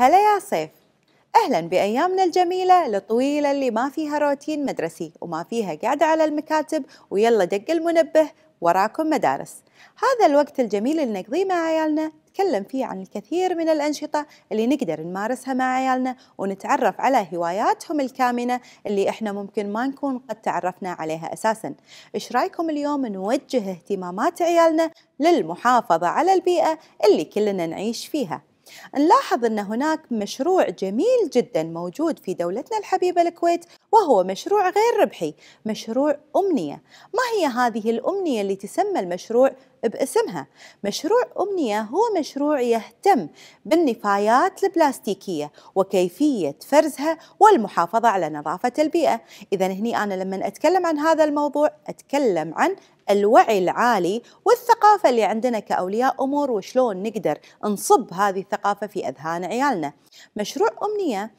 Hello, Asif. أهلا بأيامنا الجميلة الطويلة اللي ما فيها روتين مدرسي وما فيها قاعدة على المكاتب ويلا دق المنبه وراكم مدارس هذا الوقت الجميل اللي نقضيه مع عيالنا نتكلم فيه عن الكثير من الأنشطة اللي نقدر نمارسها مع عيالنا ونتعرف على هواياتهم الكامنة اللي إحنا ممكن ما نكون قد تعرفنا عليها أساسا إيش رايكم اليوم نوجه اهتمامات عيالنا للمحافظة على البيئة اللي كلنا نعيش فيها نلاحظ أن هناك مشروع جميل جدا موجود في دولتنا الحبيبة الكويت وهو مشروع غير ربحي مشروع أمنية ما هي هذه الأمنية اللي تسمى المشروع باسمها مشروع أمنية هو مشروع يهتم بالنفايات البلاستيكية وكيفية فرزها والمحافظة على نظافة البيئة إذا هني أنا لما أتكلم عن هذا الموضوع أتكلم عن الوعي العالي والثقافة اللي عندنا كأولياء أمور وشلون نقدر نصب هذه الثقافة في أذهان عيالنا مشروع أمنية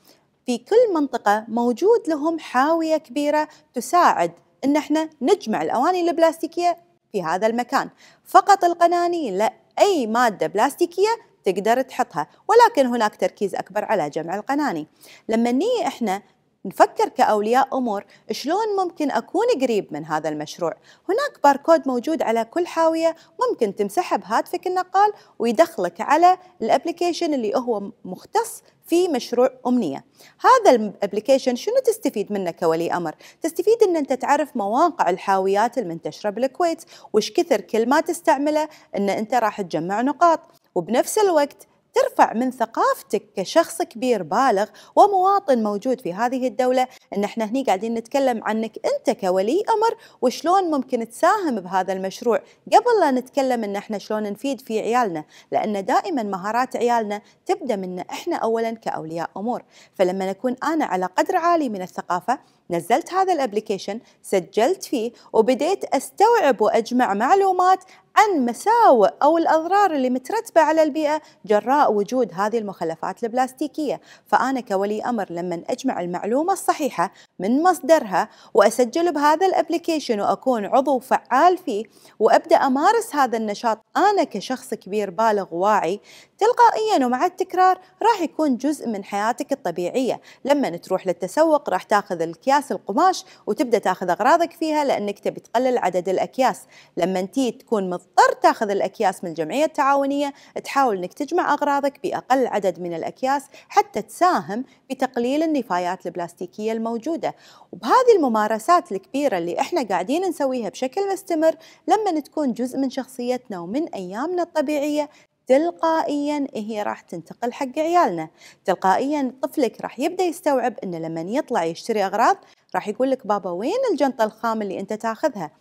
في كل منطقة موجود لهم حاوية كبيرة تساعد ان احنا نجمع الاواني البلاستيكيه في هذا المكان فقط القنانين لا اي ماده بلاستيكيه تقدر تحطها ولكن هناك تركيز اكبر على جمع القناني لما نيجي احنا نفكر كأولياء أمور شلون ممكن أكون قريب من هذا المشروع هناك باركود موجود على كل حاوية ممكن تمسحه بهاتفك النقال ويدخلك على الابليكيشن اللي هو مختص في مشروع أمنية هذا الابليكيشن شنو تستفيد منه كولي أمر؟ تستفيد أن أنت تعرف مواقع الحاويات المنتشرة بالكويت وش كثر كل ما تستعمله أن أنت راح تجمع نقاط وبنفس الوقت ترفع من ثقافتك كشخص كبير بالغ ومواطن موجود في هذه الدولة ان احنا هني قاعدين نتكلم عنك انت كولي امر وشلون ممكن تساهم بهذا المشروع قبل لا نتكلم ان احنا شلون نفيد في عيالنا لان دائما مهارات عيالنا تبدا من احنا اولا كاولياء امور فلما نكون انا على قدر عالي من الثقافة نزلت هذا الابلكيشن سجلت فيه وبديت استوعب واجمع معلومات عن مساوئ او الاضرار اللي مترتبه على البيئه جراء وجود هذه المخلفات البلاستيكيه، فانا كولي امر لما اجمع المعلومه الصحيحه من مصدرها وأسجل بهذا الابلكيشن وأكون عضو فعال فيه وأبدأ أمارس هذا النشاط أنا كشخص كبير بالغ واعي تلقائيا ومع التكرار راح يكون جزء من حياتك الطبيعية لما تروح للتسوق راح تاخذ الكياس القماش وتبدأ تاخذ أغراضك فيها لأنك تبي تقلل عدد الأكياس لما تي تكون مضطر تاخذ الأكياس من الجمعية التعاونية تحاول أنك تجمع أغراضك بأقل عدد من الأكياس حتى تساهم بتقليل النفايات البلاستيكية الموجودة وبهذه الممارسات الكبيرة اللي احنا قاعدين نسويها بشكل مستمر لما تكون جزء من شخصيتنا ومن أيامنا الطبيعية تلقائيا هي راح تنتقل حق عيالنا تلقائيا طفلك راح يبدا يستوعب انه لما يطلع يشتري اغراض راح يقول لك بابا وين الجنطه الخام اللي انت تاخذها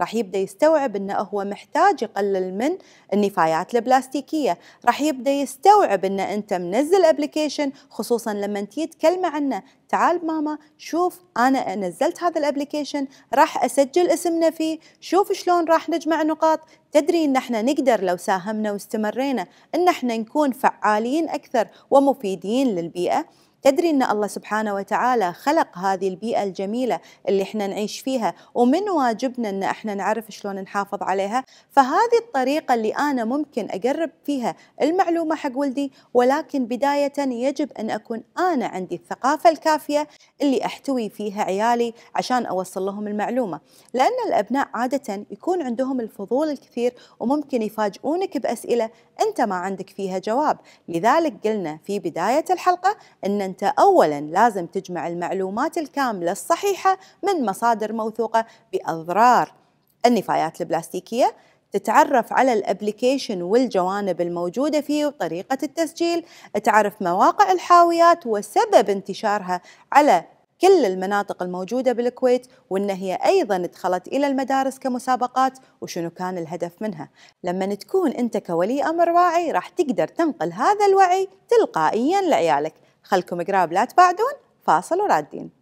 راح يبدا يستوعب انه هو محتاج يقلل من النفايات البلاستيكيه، راح يبدا يستوعب ان انت منزل ابلكيشن خصوصا لما تجي تكلمه عنه، تعال ماما شوف انا نزلت هذا الابلكيشن راح اسجل اسمنا فيه، شوف شلون راح نجمع نقاط، تدري ان احنا نقدر لو ساهمنا واستمرينا ان احنا نكون فعالين اكثر ومفيدين للبيئه. تدري ان الله سبحانه وتعالى خلق هذه البيئه الجميله اللي احنا نعيش فيها ومن واجبنا ان احنا نعرف شلون نحافظ عليها فهذه الطريقه اللي انا ممكن اقرب فيها المعلومه حق ولدي ولكن بدايه يجب ان اكون انا عندي الثقافه الكافيه اللي احتوي فيها عيالي عشان اوصل لهم المعلومه لان الابناء عاده يكون عندهم الفضول الكثير وممكن يفاجئونك باسئله أنت ما عندك فيها جواب لذلك قلنا في بداية الحلقة أن أنت أولا لازم تجمع المعلومات الكاملة الصحيحة من مصادر موثوقة بأضرار النفايات البلاستيكية تتعرف على الابلكيشن والجوانب الموجودة فيه وطريقة التسجيل تعرف مواقع الحاويات وسبب انتشارها على كل المناطق الموجودة بالكويت وأن هي أيضا دخلت إلى المدارس كمسابقات وشنو كان الهدف منها لما تكون أنت كولي أمر واعي راح تقدر تنقل هذا الوعي تلقائيا لعيالك خلكم قراب لا تباعدون فاصل ورادين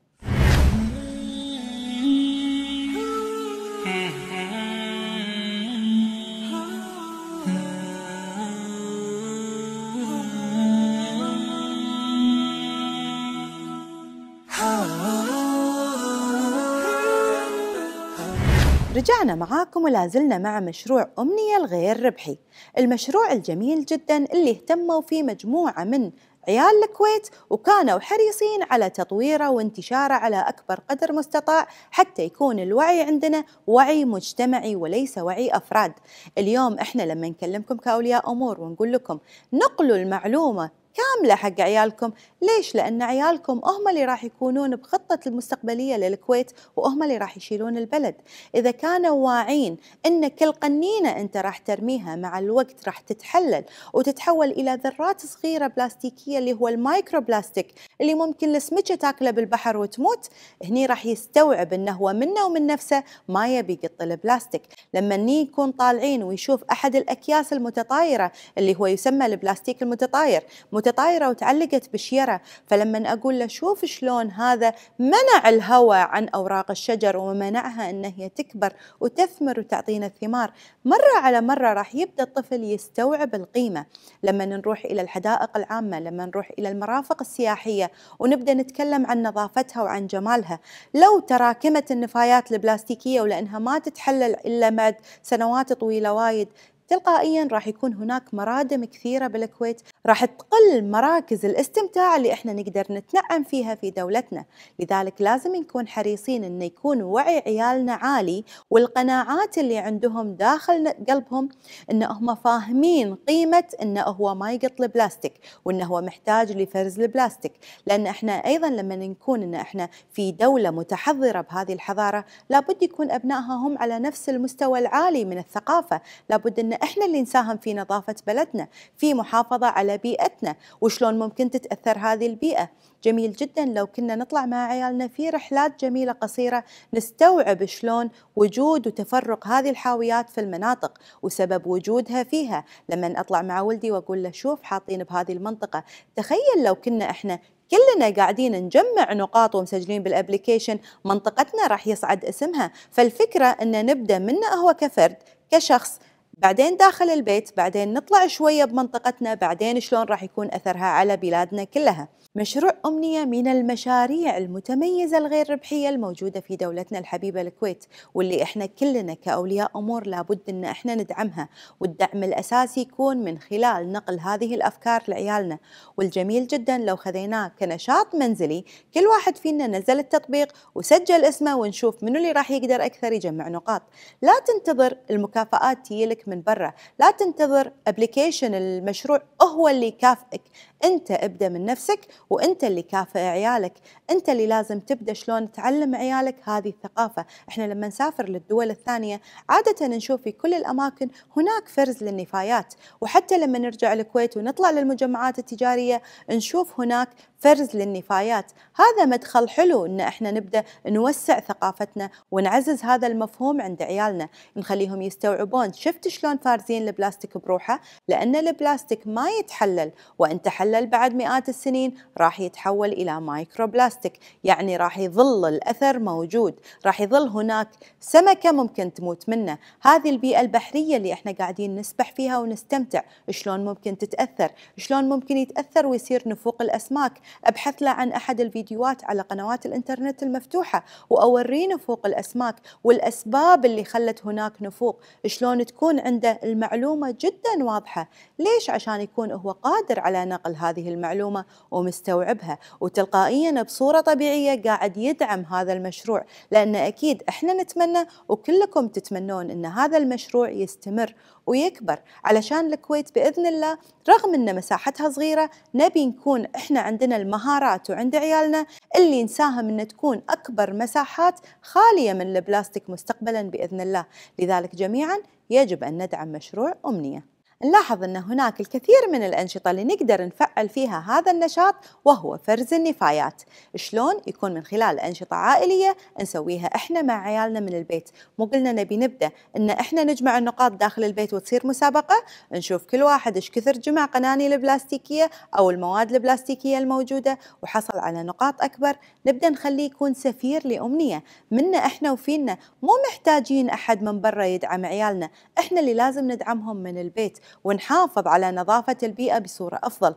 رجعنا معاكم ولا زلنا مع مشروع أمنية الغير ربحي المشروع الجميل جدا اللي اهتموا فيه مجموعة من عيال الكويت وكانوا حريصين على تطويره وانتشاره على أكبر قدر مستطاع حتى يكون الوعي عندنا وعي مجتمعي وليس وعي أفراد اليوم إحنا لما نكلمكم كأولياء أمور ونقول لكم نقلوا المعلومة كامله حق عيالكم ليش لان عيالكم هم اللي راح يكونون بخطه المستقبليه للكويت وهم اللي راح يشيلون البلد اذا كانوا واعين ان كل قنينه انت راح ترميها مع الوقت راح تتحلل وتتحول الى ذرات صغيره بلاستيكيه اللي هو المايكرو بلاستيك اللي ممكن السمكه تاكله بالبحر وتموت هني راح يستوعب انه هو منه ومن نفسه ما يبي يقط البلاستيك لما ني يكون طالعين ويشوف احد الاكياس المتطايره اللي هو يسمى البلاستيك المتطاير وانت طايره وتعلقت بشيره فلما اقول له شوف شلون هذا منع الهواء عن اوراق الشجر ومنعها ان هي تكبر وتثمر وتعطينا الثمار مره على مره راح يبدا الطفل يستوعب القيمه لما نروح الى الحدائق العامه لما نروح الى المرافق السياحيه ونبدا نتكلم عن نظافتها وعن جمالها لو تراكمت النفايات البلاستيكيه ولانها ما تتحلل الا بعد سنوات طويله وايد تلقائيا راح يكون هناك مرادم كثيرة بالكويت راح تقل مراكز الاستمتاع اللي احنا نقدر نتنعم فيها في دولتنا لذلك لازم نكون حريصين ان يكون وعي عيالنا عالي والقناعات اللي عندهم داخل قلبهم ان هم فاهمين قيمة ان هو ما يقط البلاستيك وان هو محتاج لفرز البلاستيك لان احنا ايضا لما نكون ان احنا في دولة متحضرة بهذه الحضارة لابد يكون ابنائها هم على نفس المستوى العالي من الثقافة لابد ان احنا اللي نساهم في نظافه بلدنا، في محافظه على بيئتنا، وشلون ممكن تتاثر هذه البيئه، جميل جدا لو كنا نطلع مع عيالنا في رحلات جميله قصيره نستوعب شلون وجود وتفرق هذه الحاويات في المناطق وسبب وجودها فيها، لما اطلع مع ولدي واقول له شوف حاطين بهذه المنطقه، تخيل لو كنا احنا كلنا قاعدين نجمع نقاط ومسجلين بالابلكيشن منطقتنا راح يصعد اسمها فالفكره ان نبدا منا هو كفرد كشخص بعدين داخل البيت بعدين نطلع شوية بمنطقتنا بعدين شلون راح يكون أثرها على بلادنا كلها مشروع أمنية من المشاريع المتميزة الغير ربحية الموجودة في دولتنا الحبيبة الكويت واللي إحنا كلنا كأولياء أمور لابد أن إحنا ندعمها والدعم الأساسي يكون من خلال نقل هذه الأفكار لعيالنا والجميل جدا لو خذيناه كنشاط منزلي كل واحد فينا نزل التطبيق وسجل اسمه ونشوف منو اللي راح يقدر أكثر يجمع نقاط لا تنتظر المكافآت تيلك من برا لا تنتظر ابلكيشن المشروع هو اللي يكافئك انت ابدأ من نفسك وانت اللي كافئ عيالك انت اللي لازم تبدا شلون تعلم عيالك هذه الثقافه احنا لما نسافر للدول الثانيه عاده نشوف في كل الاماكن هناك فرز للنفايات وحتى لما نرجع الكويت ونطلع للمجمعات التجاريه نشوف هناك فرز للنفايات هذا مدخل حلو ان احنا نبدا نوسع ثقافتنا ونعزز هذا المفهوم عند عيالنا نخليهم يستوعبون شفت شلون فارزين البلاستيك بروحه لان البلاستيك ما يتحلل وان تحلل بعد مئات السنين راح يتحول إلى مايكروبلاستيك يعني راح يظل الأثر موجود راح يظل هناك سمكة ممكن تموت منه هذه البيئة البحرية اللي احنا قاعدين نسبح فيها ونستمتع شلون ممكن تتأثر شلون ممكن يتأثر ويصير نفوق الأسماك أبحث له عن أحد الفيديوهات على قنوات الإنترنت المفتوحة وأوريه نفوق الأسماك والأسباب اللي خلت هناك نفوق شلون تكون عنده المعلومة جدا واضحة ليش عشان يكون هو قادر على نقل هذه المعلومة ومست يستوعبها وتلقائيا بصورة طبيعية قاعد يدعم هذا المشروع لأن أكيد إحنا نتمنى وكلكم تتمنون أن هذا المشروع يستمر ويكبر علشان الكويت بإذن الله رغم أن مساحتها صغيرة نبي نكون إحنا عندنا المهارات وعند عيالنا اللي نساهم أن تكون أكبر مساحات خالية من البلاستيك مستقبلا بإذن الله لذلك جميعا يجب أن ندعم مشروع أمنية نلاحظ أن هناك الكثير من الأنشطة اللي نقدر نفعل فيها هذا النشاط وهو فرز النفايات شلون يكون من خلال أنشطة عائلية نسويها إحنا مع عيالنا من البيت مو قلنا نبي نبدأ أن إحنا نجمع النقاط داخل البيت وتصير مسابقة نشوف كل واحد إيش كثر جمع قناني البلاستيكية أو المواد البلاستيكية الموجودة وحصل على نقاط أكبر نبدأ نخليه يكون سفير لأمنية منا إحنا وفينا مو محتاجين أحد من برا يدعم عيالنا إحنا اللي لازم ندعمهم من البيت ونحافظ على نظافة البيئة بصورة أفضل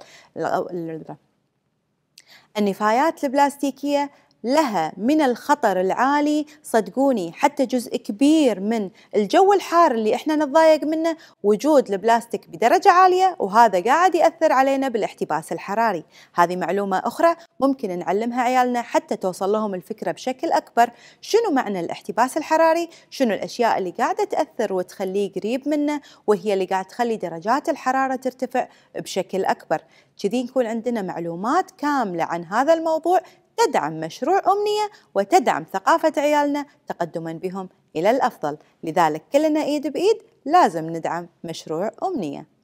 النفايات البلاستيكية لها من الخطر العالي صدقوني حتى جزء كبير من الجو الحار اللي احنا نتضايق منه وجود البلاستيك بدرجة عالية وهذا قاعد يأثر علينا بالاحتباس الحراري هذه معلومة أخرى ممكن نعلمها عيالنا حتى توصل لهم الفكرة بشكل أكبر شنو معنى الاحتباس الحراري شنو الأشياء اللي قاعدة تأثر وتخليه قريب منه وهي اللي قاعد تخلي درجات الحرارة ترتفع بشكل أكبر كذي نكون عندنا معلومات كاملة عن هذا الموضوع تدعم مشروع أمنية وتدعم ثقافة عيالنا تقدما بهم إلى الأفضل لذلك كلنا إيد بإيد لازم ندعم مشروع أمنية